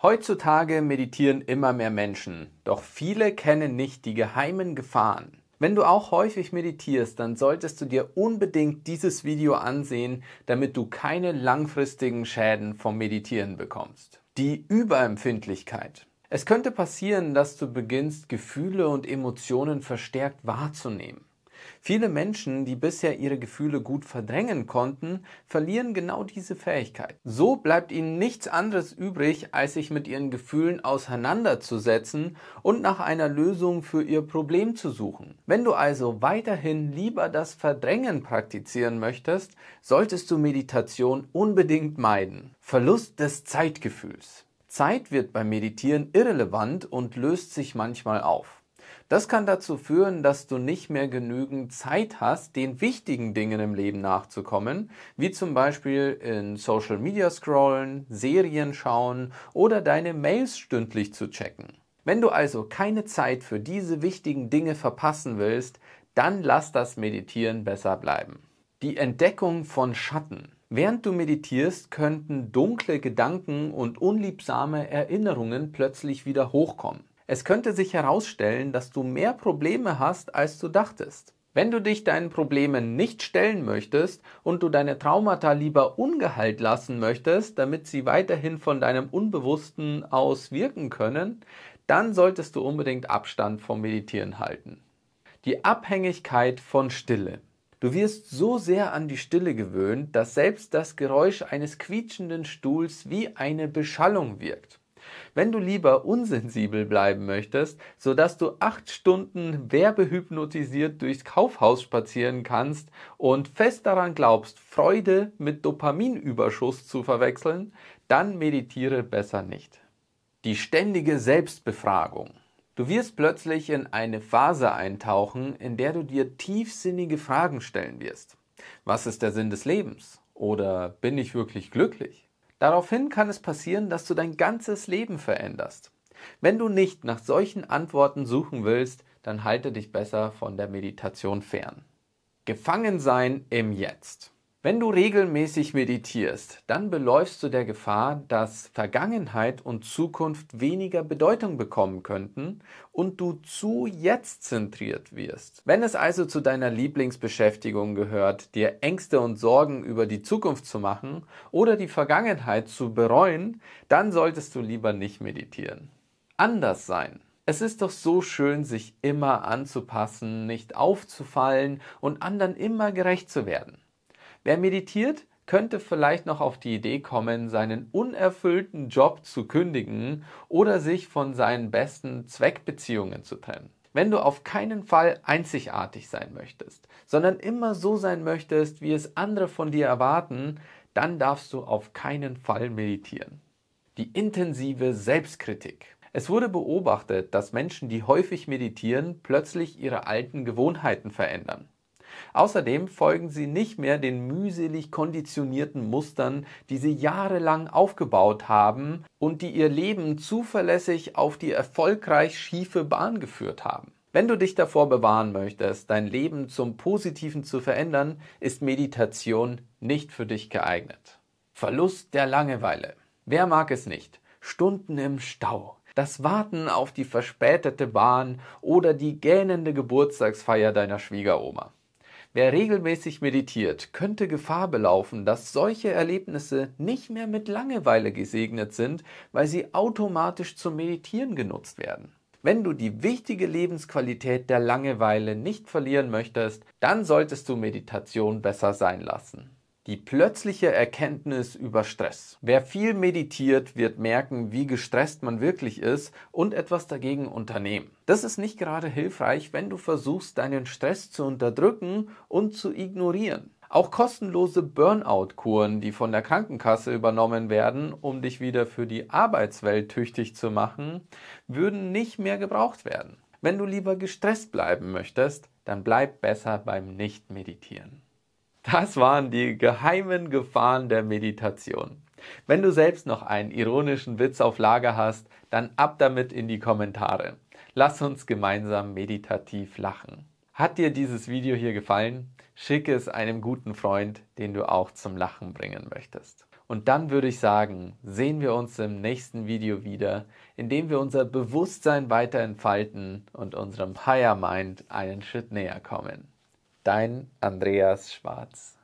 Heutzutage meditieren immer mehr Menschen, doch viele kennen nicht die geheimen Gefahren. Wenn du auch häufig meditierst, dann solltest du dir unbedingt dieses Video ansehen, damit du keine langfristigen Schäden vom Meditieren bekommst. Die Überempfindlichkeit. Es könnte passieren, dass du beginnst, Gefühle und Emotionen verstärkt wahrzunehmen. Viele Menschen, die bisher ihre Gefühle gut verdrängen konnten, verlieren genau diese Fähigkeit. So bleibt ihnen nichts anderes übrig, als sich mit ihren Gefühlen auseinanderzusetzen und nach einer Lösung für ihr Problem zu suchen. Wenn du also weiterhin lieber das Verdrängen praktizieren möchtest, solltest du Meditation unbedingt meiden. Verlust des Zeitgefühls. Zeit wird beim Meditieren irrelevant und löst sich manchmal auf. Das kann dazu führen, dass du nicht mehr genügend Zeit hast, den wichtigen Dingen im Leben nachzukommen, wie zum Beispiel in Social Media scrollen, Serien schauen oder deine Mails stündlich zu checken. Wenn du also keine Zeit für diese wichtigen Dinge verpassen willst, dann lass das Meditieren besser bleiben. Die Entdeckung von Schatten. Während du meditierst, könnten dunkle Gedanken und unliebsame Erinnerungen plötzlich wieder hochkommen. Es könnte sich herausstellen, dass du mehr Probleme hast, als du dachtest. Wenn du dich deinen Problemen nicht stellen möchtest und du deine Traumata lieber ungeheilt lassen möchtest, damit sie weiterhin von deinem Unbewussten aus wirken können, dann solltest du unbedingt Abstand vom Meditieren halten. Die Abhängigkeit von Stille. Du wirst so sehr an die Stille gewöhnt, dass selbst das Geräusch eines quietschenden Stuhls wie eine Beschallung wirkt. Wenn du lieber unsensibel bleiben möchtest, sodass du acht Stunden werbehypnotisiert durchs Kaufhaus spazieren kannst und fest daran glaubst, Freude mit Dopaminüberschuss zu verwechseln, dann meditiere besser nicht. Die ständige Selbstbefragung. Du wirst plötzlich in eine Phase eintauchen, in der du dir tiefsinnige Fragen stellen wirst. Was ist der Sinn des Lebens? Oder bin ich wirklich glücklich? Daraufhin kann es passieren, dass du dein ganzes Leben veränderst. Wenn du nicht nach solchen Antworten suchen willst, dann halte dich besser von der Meditation fern. Gefangen sein im Jetzt. Wenn du regelmäßig meditierst, dann beläufst du der Gefahr, dass Vergangenheit und Zukunft weniger Bedeutung bekommen könnten und du zu jetzt zentriert wirst. Wenn es also zu deiner Lieblingsbeschäftigung gehört, dir Ängste und Sorgen über die Zukunft zu machen oder die Vergangenheit zu bereuen, dann solltest du lieber nicht meditieren. Anders sein. Es ist doch so schön, sich immer anzupassen, nicht aufzufallen und anderen immer gerecht zu werden. Wer meditiert, könnte vielleicht noch auf die Idee kommen, seinen unerfüllten Job zu kündigen oder sich von seinen besten Zweckbeziehungen zu trennen. Wenn du auf keinen Fall einzigartig sein möchtest, sondern immer so sein möchtest, wie es andere von dir erwarten, dann darfst du auf keinen Fall meditieren. Die intensive Selbstkritik. Es wurde beobachtet, dass Menschen, die häufig meditieren, plötzlich ihre alten Gewohnheiten verändern. Außerdem folgen sie nicht mehr den mühselig konditionierten Mustern, die sie jahrelang aufgebaut haben und die ihr Leben zuverlässig auf die erfolgreich schiefe Bahn geführt haben. Wenn du dich davor bewahren möchtest, dein Leben zum Positiven zu verändern, ist Meditation nicht für dich geeignet. Verlust der Langeweile. Wer mag es nicht? Stunden im Stau, das Warten auf die verspätete Bahn oder die gähnende Geburtstagsfeier deiner Schwiegeroma. Wer regelmäßig meditiert, könnte Gefahr belaufen, dass solche Erlebnisse nicht mehr mit Langeweile gesegnet sind, weil sie automatisch zum Meditieren genutzt werden. Wenn du die wichtige Lebensqualität der Langeweile nicht verlieren möchtest, dann solltest du Meditation besser sein lassen. Die plötzliche Erkenntnis über Stress. Wer viel meditiert, wird merken, wie gestresst man wirklich ist und etwas dagegen unternehmen. Das ist nicht gerade hilfreich, wenn du versuchst, deinen Stress zu unterdrücken und zu ignorieren. Auch kostenlose Burnout-Kuren, die von der Krankenkasse übernommen werden, um dich wieder für die Arbeitswelt tüchtig zu machen, würden nicht mehr gebraucht werden. Wenn du lieber gestresst bleiben möchtest, dann bleib besser beim Nicht-Meditieren. Das waren die geheimen Gefahren der Meditation. Wenn du selbst noch einen ironischen Witz auf Lager hast, dann ab damit in die Kommentare. Lass uns gemeinsam meditativ lachen. Hat dir dieses Video hier gefallen? Schicke es einem guten Freund, den du auch zum Lachen bringen möchtest. Und dann würde ich sagen, sehen wir uns im nächsten Video wieder, in dem wir unser Bewusstsein weiter entfalten und unserem Higher Mind einen Schritt näher kommen. Dein Andreas Schwarz.